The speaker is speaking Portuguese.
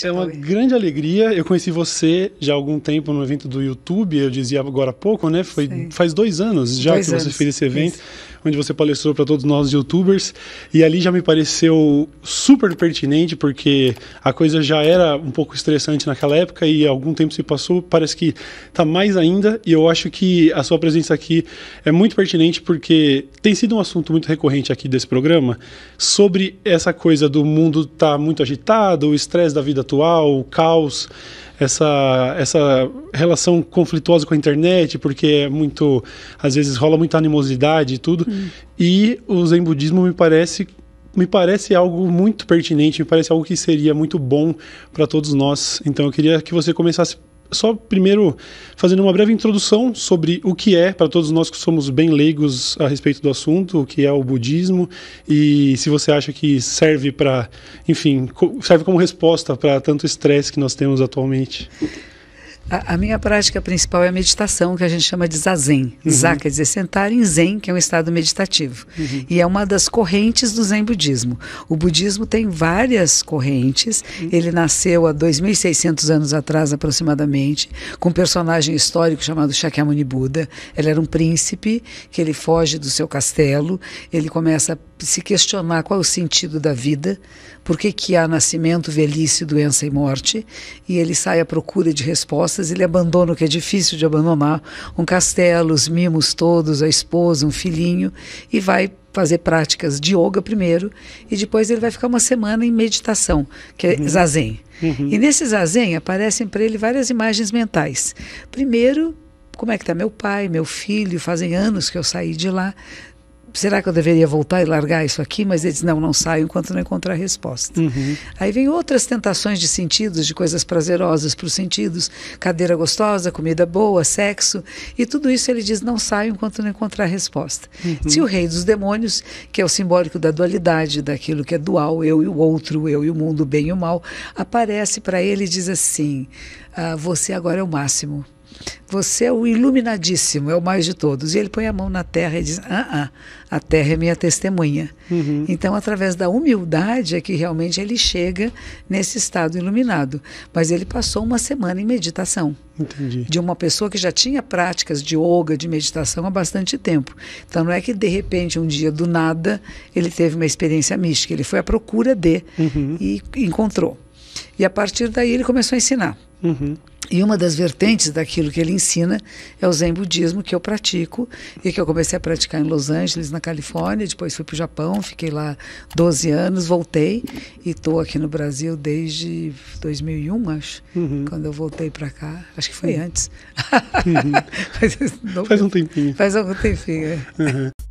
É uma grande alegria. Eu conheci você já há algum tempo no evento do YouTube, eu dizia agora há pouco, né? Foi, faz dois anos já dois que anos. você fez esse evento, Isso. onde você palestrou para todos nós youtubers. E ali já me pareceu super pertinente, porque a coisa já era um pouco estressante naquela época e algum tempo se passou, parece que está mais ainda. E eu acho que a sua presença aqui é muito pertinente, porque tem sido um assunto muito recorrente aqui desse programa sobre essa coisa do mundo estar tá muito agitado, o estresse da vida vida atual, o caos, essa, essa relação conflituosa com a internet, porque é muito, às vezes rola muita animosidade e tudo. Hum. E o Zen budismo me parece me parece algo muito pertinente, me parece algo que seria muito bom para todos nós. Então eu queria que você começasse só primeiro fazendo uma breve introdução sobre o que é, para todos nós que somos bem leigos a respeito do assunto, o que é o budismo e se você acha que serve para, enfim, serve como resposta para tanto estresse que nós temos atualmente. A, a, minha prática principal é a meditação, que a gente chama de zazen. Uhum. Zá quer dizer sentar em zen, que é um estado meditativo. Uhum. E é uma das correntes do zen budismo. O budismo tem várias correntes. Uhum. Ele nasceu há 2.600 anos atrás, aproximadamente, com um personagem histórico chamado Shakyamuni Buda. Ele era um príncipe que ele foge do seu castelo. Ele começa a se questionar qual é o sentido da vida, por que, que há nascimento, velhice, doença e morte. E ele sai à procura de respostas crianças, ele abandona o que é difícil de abandonar, um castelo, os mimos todos, a esposa, um filhinho, e vai fazer práticas de yoga primeiro, e depois ele vai ficar uma semana em meditação, que é uhum. zazen. Uhum. E nesse zazen aparecem para ele várias imagens mentais. Primeiro, como é que está meu pai, meu filho, fazem anos que eu saí de lá será que eu deveria voltar e largar isso aqui? Mas ele diz, não, não saio enquanto não encontrar resposta. Uhum. Aí vem outras tentações de sentidos, de coisas prazerosas para os sentidos, cadeira gostosa, comida boa, sexo, e tudo isso ele diz, não saio enquanto não encontrar resposta. Uhum. Se o rei dos demônios, que é o simbólico da dualidade, daquilo que é dual, eu e o outro, eu e o mundo, bem e o mal, aparece para ele e diz assim, ah, você agora é o máximo. Você é o iluminadíssimo, é o mais de todos. E ele põe a mão na terra e diz: Ah, ah a terra é minha testemunha. Uhum. Então, através da humildade é que realmente ele chega nesse estado iluminado. Mas ele passou uma semana em meditação. Entendi. De uma pessoa que já tinha práticas de yoga, de meditação há bastante tempo. Então, não é que de repente, um dia do nada, ele teve uma experiência mística. Ele foi à procura de uhum. e encontrou. E a partir daí ele começou a ensinar. Uhum. E uma das vertentes daquilo que ele ensina é o Zen Budismo, que eu pratico e que eu comecei a praticar em Los Angeles, na Califórnia. Depois fui para o Japão, fiquei lá 12 anos, voltei e estou aqui no Brasil desde 2001, acho, uhum. quando eu voltei para cá. Acho que foi uhum. antes. Uhum. Faz um tempinho. Faz algum tempinho. É. Uhum.